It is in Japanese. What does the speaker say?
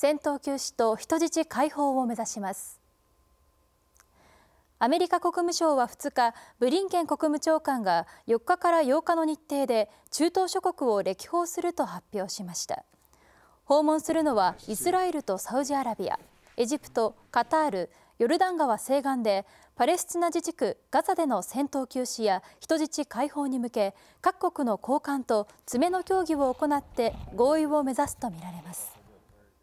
戦闘休止と人質解放を目指しますアメリカ国務省は2日ブリンケン国務長官が4日から8日の日程で中東諸国を歴訪すると発表しました訪問するのはイスラエルとサウジアラビアエジプトカタールヨルダン川西岸でパレスチナ自治区ガザでの戦闘休止や人質解放に向け各国の高官と詰めの協議を行って合意を目指すとみられます